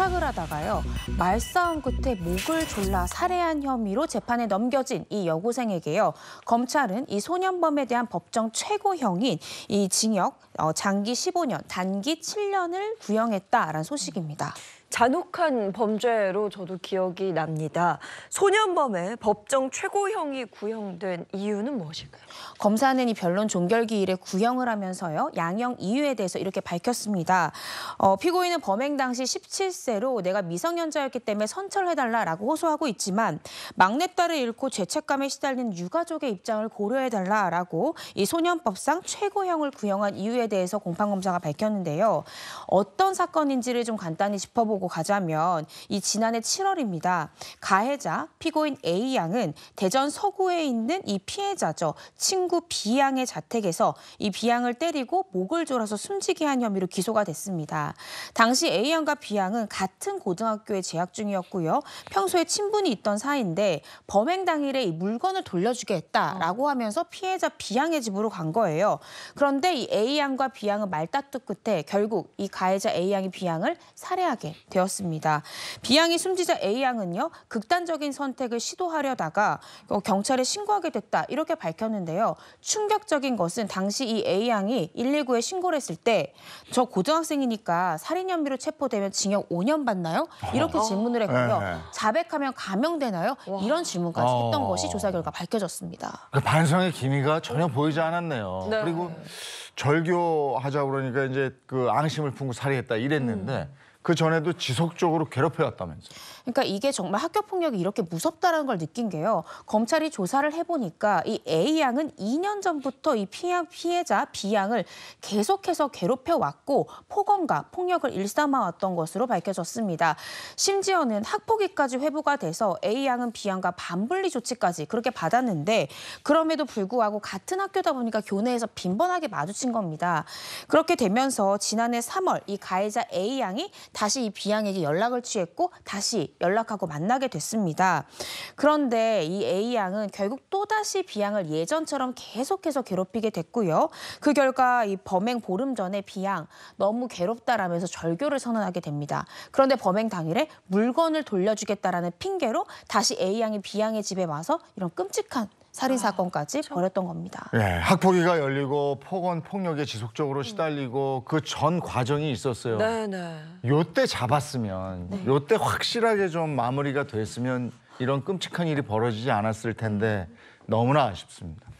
협박을 하다가요. 말싸움 끝에 목을 졸라 살해한 혐의로 재판에 넘겨진 이 여고생에게요. 검찰은 이 소년범에 대한 법정 최고형인 이 징역 어, 장기 15년, 단기 7년을 구형했다라는 소식입니다. 잔혹한 범죄로 저도 기억이 납니다. 소년범의 법정 최고형이 구형된 이유는 무엇일까요? 검사는 이 변론 종결기일에 구형을 하면서요. 양형 이유에 대해서 이렇게 밝혔습니다. 어, 피고인은 범행 당시 17세로 내가 미성년자였기 때문에 선처해달라라고 호소하고 있지만 막내딸을 잃고 죄책감에 시달린 유가족의 입장을 고려해달라라고 이 소년법상 최고형을 구형한 이유에 대해서 공판검사가 밝혔는데요. 어떤 사건인지를 좀 간단히 짚어보고 가자면 이 지난해 7월입니다. 가해자 피고인 A 양은 대전 서구에 있는 이 피해자죠. 친구 B 양의 자택에서 이 B 양을 때리고 목을 졸아서 숨지게 한 혐의로 기소가 됐습니다. 당시 A 양과 B 양은 같은 고등학교에 재학 중이었고요. 평소에 친분이 있던 사이인데 범행 당일에 이 물건을 돌려주게 했다라고 하면서 피해자 B 양의 집으로 간 거예요. 그런데 이 A 양과 B 양은 말다툼 끝에 결국 이 가해자 A 양이 B 양을 살해하게 되었습니다. 되었습니다. B양이 숨지자 A양은요 극단적인 선택을 시도하려다가 어, 경찰에 신고하게 됐다 이렇게 밝혔는데요. 충격적인 것은 당시 이 A양이 119에 신고를 했을 때 저 고등학생이니까 살인 혐의로 체포되면 징역 5년 받나요? 이렇게 어. 질문을 했고요. 네, 네. 자백하면 감형되나요? 이런 질문까지 어. 했던 것이 조사 결과 밝혀졌습니다. 그 반성의 기미가 전혀 보이지 않았네요. 네. 그리고 절교하자 그러니까 이제 그 앙심을 품고 살해했다 이랬는데 음. 그 전에도 지속적으로 괴롭혀왔다면서. 요 그러니까 이게 정말 학교 폭력이 이렇게 무섭다는 걸 느낀 게요. 검찰이 조사를 해보니까 이 A 양은 2년 전부터 이피양 피해자 B 양을 계속해서 괴롭혀왔고 폭언과 폭력을 일삼아왔던 것으로 밝혀졌습니다. 심지어는 학폭위까지 회부가 돼서 A 양은 B 양과 반분리 조치까지 그렇게 받았는데 그럼에도 불구하고 같은 학교다 보니까 교내에서 빈번하게 마주친 겁니다. 그렇게 되면서 지난해 3월 이 가해자 A 양이 다시 이 B양에게 연락을 취했고 다시 연락하고 만나게 됐습니다. 그런데 이 A양은 결국 또다시 B양을 예전처럼 계속해서 괴롭히게 됐고요. 그 결과 이 범행 보름 전에 B양 너무 괴롭다라면서 절교를 선언하게 됩니다. 그런데 범행 당일에 물건을 돌려주겠다라는 핑계로 다시 A양이 B양의 집에 와서 이런 끔찍한 살인 아, 사건까지 벌였던 겁니다. 예, 학폭위가 열리고 폭언 폭력에 지속적으로 시달리고 그 전 과정이 있었어요. 네네. 네. 요때 잡았으면 네. 요때 확실하게 좀 마무리가 됐으면 이런 끔찍한 일이 벌어지지 않았을 텐데 너무나 아쉽습니다.